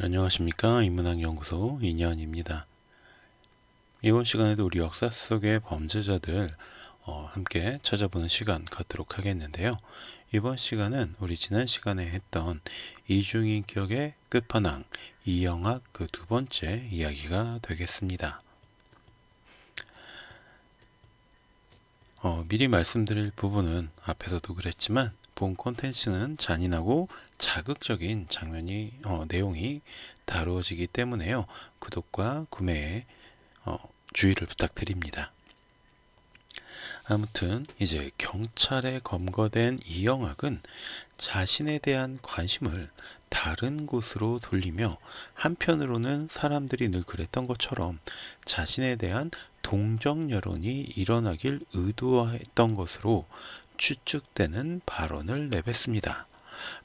안녕하십니까 인문학 연구소 이년입니다. 이번 시간에도 우리 역사 속의 범죄자들 어, 함께 찾아보는 시간 갖도록 하겠는데요. 이번 시간은 우리 지난 시간에 했던 이중인격의 끝판왕 이영학 그 두 번째 이야기가 되겠습니다. 어, 미리 말씀드릴 부분은 앞에서도 그랬지만 본 콘텐츠는 잔인하고 자극적인 장면이 어, 내용이 다루어지기 때문에요. 구독과 구매에 어, 주의를 부탁드립니다. 아무튼 이제 경찰에 검거된 이영학은 자신에 대한 관심을 다른 곳으로 돌리며 한편으로는 사람들이 늘 그랬던 것처럼 자신에 대한 동정 여론이 일어나길 의도했던 것으로 추측되는 발언을 내뱉습니다.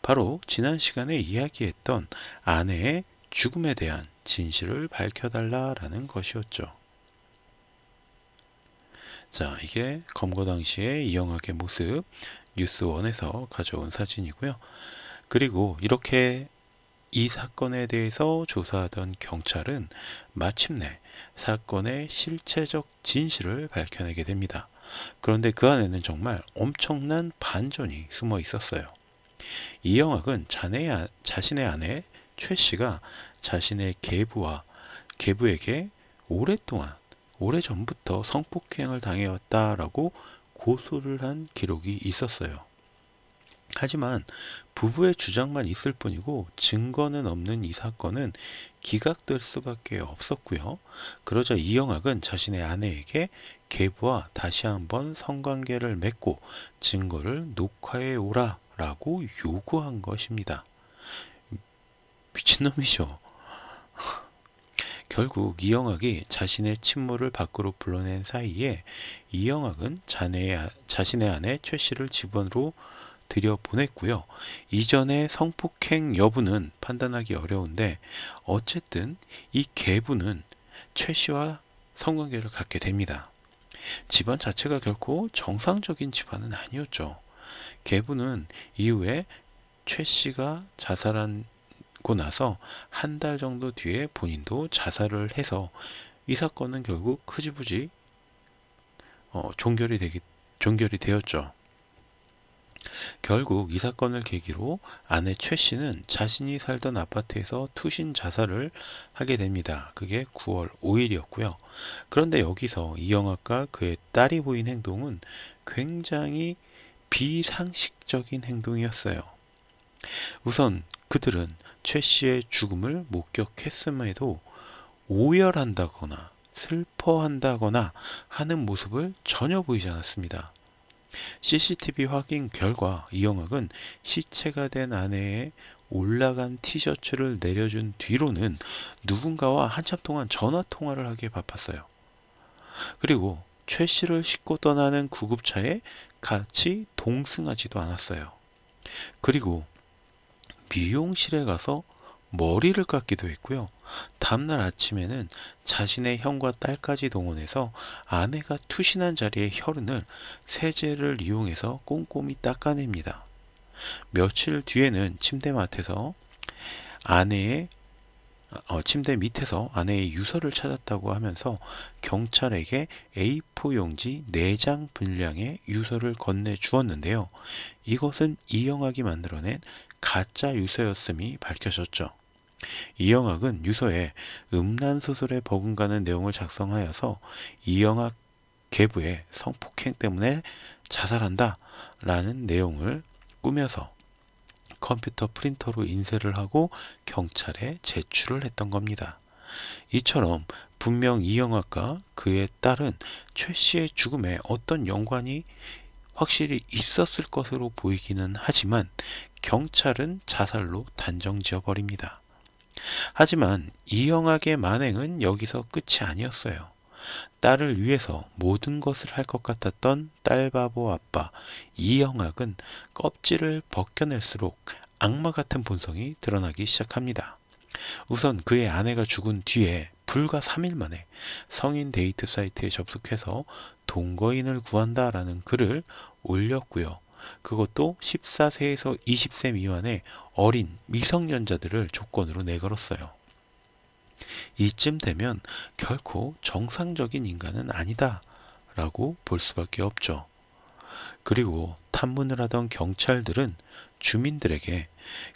바로 지난 시간에 이야기했던 아내의 죽음에 대한 진실을 밝혀달라라는 것이었죠. 자, 이게 검거 당시의 이영학의 모습 뉴스원에서 가져온 사진이고요. 그리고 이렇게 이 사건에 대해서 조사하던 경찰은 마침내 사건의 실체적 진실을 밝혀내게 됩니다. 그런데 그 안에는 정말 엄청난 반전이 숨어 있었어요. 이영화는 자네, 아, 자신의 아내 최 씨가 자신의 계부와 계부에게 오랫동안 오래전부터 성폭행을 당해왔다라고 고소를 한 기록이 있었어요. 하지만 부부의 주장만 있을 뿐이고 증거는 없는 이 사건은 기각될 수밖에 없었고요. 그러자 이영학은 자신의 아내에게 계부와 다시 한번 성관계를 맺고 증거를 녹화해 오라 라고 요구한 것입니다. 미친놈이죠. 결국 이영학이 자신의 침몰을 밖으로 불러낸 사이에 이영학은 아, 자신의 아내 최 씨를 집으로 드려 보냈고요이전에 성폭행 여부는 판단하기 어려운데 어쨌든 이 계부는 최 씨와 성관계를 갖게 됩니다. 집안 자체가 결코 정상적인 집안은 아니었죠. 계부는 이후에 최 씨가 자살하고 나서 한 달 정도 뒤에 본인도 자살을 해서 이 사건은 결국 흐지부지 어, 종결이 되기 종결이 되었죠. 결국 이 사건을 계기로 아내 최 씨는 자신이 살던 아파트에서 투신 자살을 하게 됩니다. 그게 9월 5일이었고요. 그런데 여기서 이영학과 그의 딸이 보인 행동은 굉장히 비상식적인 행동이었어요. 우선 그들은 최 씨의 죽음을 목격했음에도 오열한다거나 슬퍼한다거나 하는 모습을 전혀 보이지 않았습니다. CCTV 확인 결과 이영학은 시체가 된 아내의 올라간 티셔츠를 내려준 뒤로는 누군가와 한참 동안 전화 통화를 하기에 바빴어요. 그리고 최 씨를 싣고 떠나는 구급차에 같이 동승하지도 않았어요. 그리고 미용실에 가서 머리를 깎기도 했고요. 다음날 아침에는 자신의 형과 딸까지 동원해서 아내가 투신한 자리에 혈흔을 세제를 이용해서 꼼꼼히 닦아냅니다. 며칠 뒤에는 침대맡에서 아내의 어, 침대 밑에서 아내의 유서를 찾았다고 하면서 경찰에게 A4 용지 4장 분량의 유서를 건네 주었는데요. 이것은 이영학이 만들어낸 가짜 유서였음이 밝혀졌죠. 이영학은 유서에 음란 소설에 버금가는 내용을 작성하여서 이영학 계부의 성폭행 때문에 자살한다 라는 내용을 꾸며서 컴퓨터 프린터로 인쇄를 하고 경찰에 제출을 했던 겁니다. 이처럼 분명 이영학과 그의 딸은 최 씨의 죽음에 어떤 연관이 확실히 있었을 것으로 보이기는 하지만 경찰은 자살로 단정 지어버립니다. 하지만 이영학의 만행은 여기서 끝이 아니었어요. 딸을 위해서 모든 것을 할 것 같았던 딸바보 아빠 이영학은 껍질을 벗겨낼수록 악마 같은 본성이 드러나기 시작합니다. 우선 그의 아내가 죽은 뒤에 불과 3일 만에 성인 데이트 사이트에 접속해서 동거인을 구한다라는 글을 올렸고요. 그것도 14세에서 20세 미만의 어린 미성년자들을 조건으로 내걸었어요. 이쯤 되면 결코 정상적인 인간은 아니다 라고 볼 수밖에 없죠. 그리고 탐문을 하던 경찰들은 주민들에게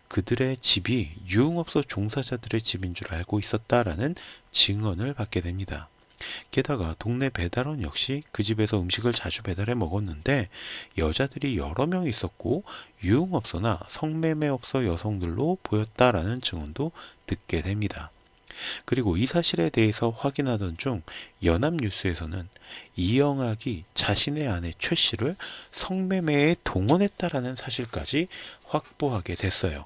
그들의 집이 유흥업소 종사자들의 집인 줄 알고 있었다라는 증언을 받게 됩니다. 게다가 동네 배달원 역시 그 집에서 음식을 자주 배달해 먹었는데 여자들이 여러 명 있었고 유흥업소나 성매매업소 여성들로 보였다라는 증언도 듣게 됩니다. 그리고 이 사실에 대해서 확인하던 중 연합뉴스에서는 이영학이 자신의 아내 최 씨를 성매매에 동원했다라는 사실까지 확보하게 됐어요.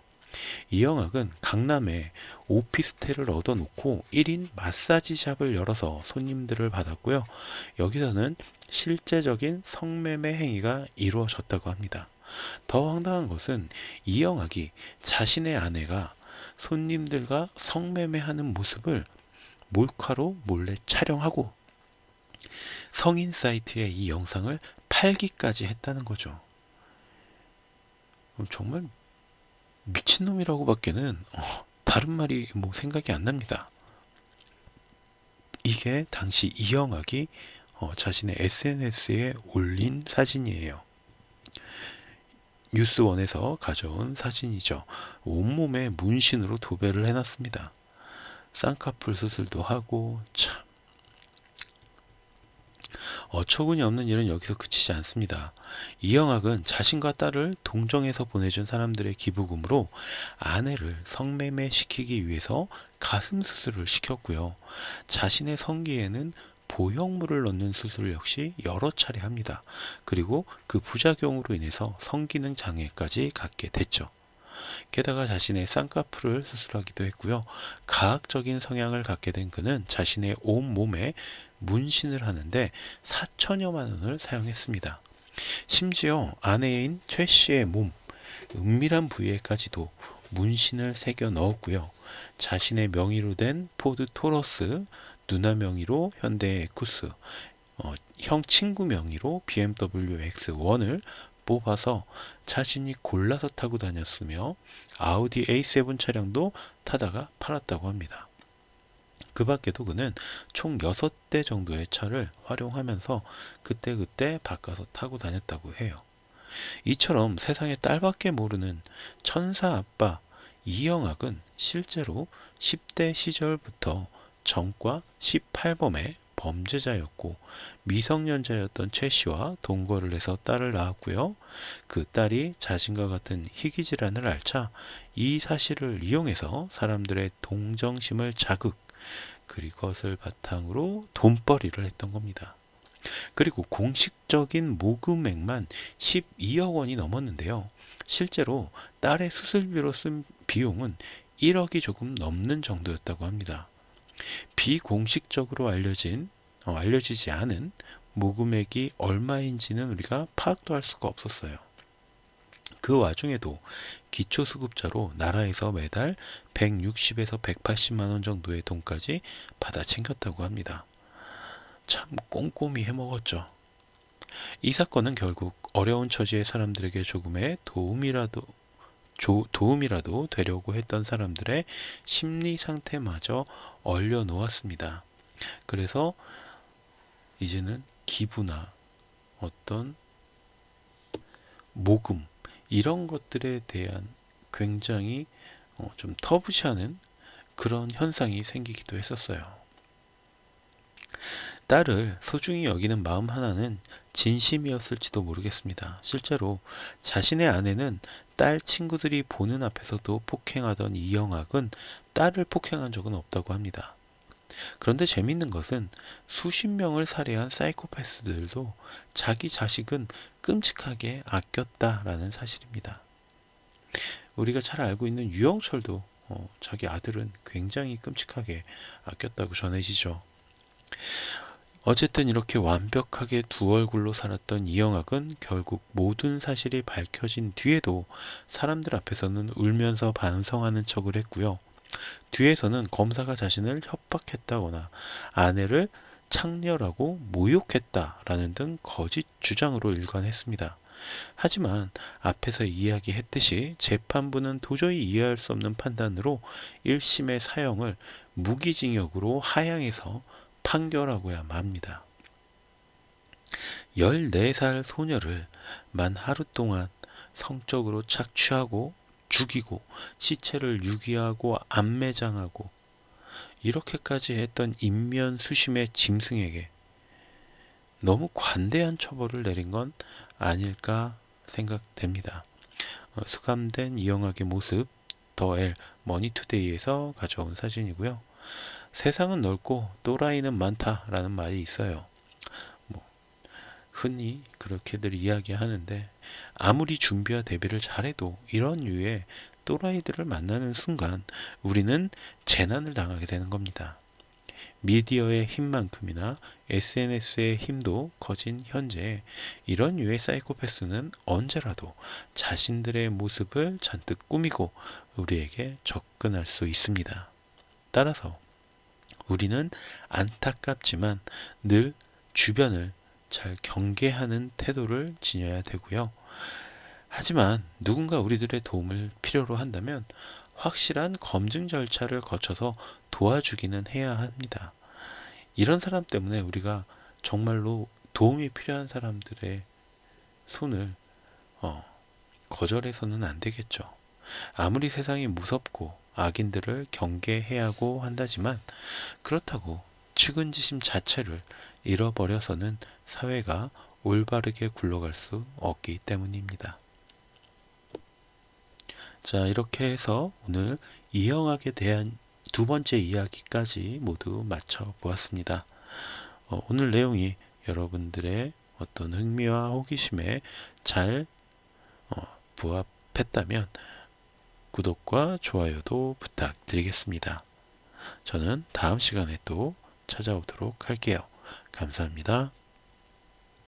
이 영학은 강남에 오피스텔을 얻어놓고 1인 마사지샵을 열어서 손님들을 받았고요. 여기서는 실제적인 성매매 행위가 이루어졌다고 합니다. 더 황당한 것은 이영학이 자신의 아내가 손님들과 성매매하는 모습을 몰카로 몰래 촬영하고 성인 사이트에 이 영상을 팔기까지 했다는 거죠. 정말 미친놈이라고밖에는 어, 다른 말이 뭐 생각이 안 납니다. 이게 당시 이영학이 어, 자신의 SNS에 올린 사진이에요. 뉴스원에서 가져온 사진이죠. 온몸에 문신으로 도배를 해놨습니다. 쌍꺼풀 수술도 하고 참 어처구니 없는 일은 여기서 그치지 않습니다. 이영학은 자신과 딸을 동정에서 보내준 사람들의 기부금으로 아내를 성매매시키기 위해서 가슴 수술을 시켰고요. 자신의 성기에는 보형물을 넣는 수술 역시 여러 차례 합니다. 그리고 그 부작용으로 인해서 성기능 장애까지 갖게 됐죠. 게다가 자신의 쌍꺼풀을 수술하기도 했고요. 가학적인 성향을 갖게 된 그는 자신의 온 몸에 문신을 하는데 4천여만 원을 사용했습니다. 심지어 아내인 최 씨의 몸, 은밀한 부위에까지도 문신을 새겨 넣었고요. 자신의 명의로 된 포드 토러스, 누나 명의로 현대 에쿠스, 어, 형 친구 명의로 BMW X1을 뽑아서 자신이 골라서 타고 다녔으며 아우디 A7 차량도 타다가 팔았다고 합니다. 그 밖에도 그는 총 6대 정도의 차를 활용하면서 그때그때 바꿔서 타고 다녔다고 해요. 이처럼 세상에 딸밖에 모르는 천사 아빠 이영학은 실제로 10대 시절부터 정과 18범에 범죄자였고 미성년자였던 최 씨와 동거를 해서 딸을 낳았고요. 그 딸이 자신과 같은 희귀 질환을 알차 이 사실을 이용해서 사람들의 동정심을 자극 그것을 바탕으로 돈벌이를 했던 겁니다. 그리고 공식적인 모금액만 12억 원이 넘었는데요. 실제로 딸의 수술비로 쓴 비용은 1억이 조금 넘는 정도였다고 합니다. 비공식적으로 알려진 어, 알려지지 않은 모금액이 얼마인지는 우리가 파악도 할 수가 없었어요. 그 와중에도 기초수급자로 나라에서 매달 160에서 180만원 정도의 돈까지 받아 챙겼다고 합니다. 참 꼼꼼히 해먹었죠. 이 사건은 결국 어려운 처지의 사람들에게 조금의 도움이라도 조, 도움이라도 되려고 했던 사람들의 심리 상태마저 얼려 놓았습니다. 그래서 이제는 기부나 어떤 모금 이런 것들에 대한 굉장히 어, 좀 터부시하는 그런 현상이 생기기도 했었어요. 딸을 소중히 여기는 마음 하나는 진심이었을지도 모르겠습니다. 실제로 자신의 아내는 딸 친구들이 보는 앞에서도 폭행하던 이영학은 딸을 폭행한 적은 없다고 합니다. 그런데 재밌는 것은 수십 명을 살해한 사이코패스들도 자기 자식은 끔찍하게 아꼈다라는 사실입니다. 우리가 잘 알고 있는 유영철도 어, 자기 아들은 굉장히 끔찍하게 아꼈다고 전해지죠. 어쨌든 이렇게 완벽하게 두 얼굴로 살았던 이영학은 결국 모든 사실이 밝혀진 뒤에도 사람들 앞에서는 울면서 반성하는 척을 했고요. 뒤에서는 검사가 자신을 협박했다거나 아내를 창렬하고 모욕했다라는 등 거짓 주장으로 일관했습니다. 하지만 앞에서 이야기했듯이 재판부는 도저히 이해할 수 없는 판단으로 1심의 사형을 무기징역으로 하향해서 판결하고야 맙니다. 14살 소녀를 만 하루 동안 성적으로 착취하고 죽이고 시체를 유기하고 안매장하고 이렇게까지 했던 인면수심의 짐승에게 너무 관대한 처벌을 내린 건 아닐까 생각됩니다. 어, 수감된 이영학의 모습 더엘 머니투데이에서 가져온 사진이고요. 세상은 넓고 또라이는 많다라는 말이 있어요. 뭐 흔히 그렇게들 이야기하는데 아무리 준비와 대비를 잘해도 이런 유의 또라이들을 만나는 순간 우리는 재난을 당하게 되는 겁니다. 미디어의 힘만큼이나 SNS의 힘도 커진 현재 이런 유의 사이코패스는 언제라도 자신들의 모습을 잔뜩 꾸미고 우리에게 접근할 수 있습니다. 따라서 우리는 안타깝지만 늘 주변을 잘 경계하는 태도를 지녀야 되고요. 하지만 누군가 우리들의 도움을 필요로 한다면 확실한 검증 절차를 거쳐서 도와주기는 해야 합니다. 이런 사람 때문에 우리가 정말로 도움이 필요한 사람들의 손을 어, 거절해서는 안 되겠죠. 아무리 세상이 무섭고 악인들을 경계해야 고 한다지만 그렇다고 측은지심 자체를 잃어버려서는 사회가 올바르게 굴러갈 수 없기 때문입니다. 자 이렇게 해서 오늘 이영학에 대한 두 번째 이야기까지 모두 마쳐 보았습니다. 어, 오늘 내용이 여러분들의 어떤 흥미와 호기심에 잘 어, 부합했다면 구독과 좋아요도 부탁드리겠습니다. 저는 다음 시간에 또 찾아오도록 할게요. 감사합니다.